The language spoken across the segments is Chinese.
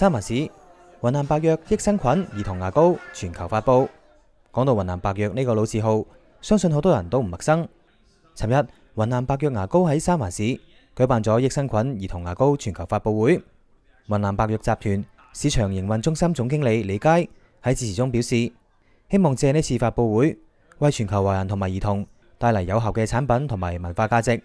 三华市云南白药益生菌儿童牙膏全球发布。讲到云南白药呢个老字号，相信好多人都唔陌生。寻日云南白药牙膏喺三华市举办咗益生菌儿童牙膏全球发布会。云南白药集团市场营运中心总经理李佳喺致辞中表示，希望借呢次发布会为全球华人同埋儿童带嚟有效嘅产品同埋文化价值，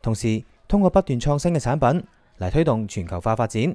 同时通过不断创新嘅产品嚟推动全球化发展。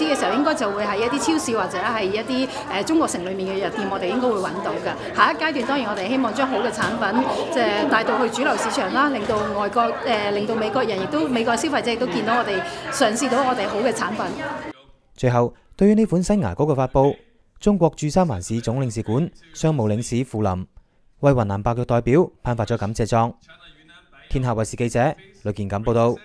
嘅時候應該就會係一啲超市或者係一啲誒中國城裏面嘅藥店，我哋應該會揾到嘅。下一階段當然我哋希望將好嘅產品即係帶到去主流市場啦，令到外國誒令到美國人亦都美國消費者亦都見到我哋嘗試到我哋好嘅產品。最後，對於呢款新牙膏嘅發布，中國駐三藩市總領事館商務領事傅林為雲南白藥代表頒發咗感謝狀。天下卫視記者吕健錦報道。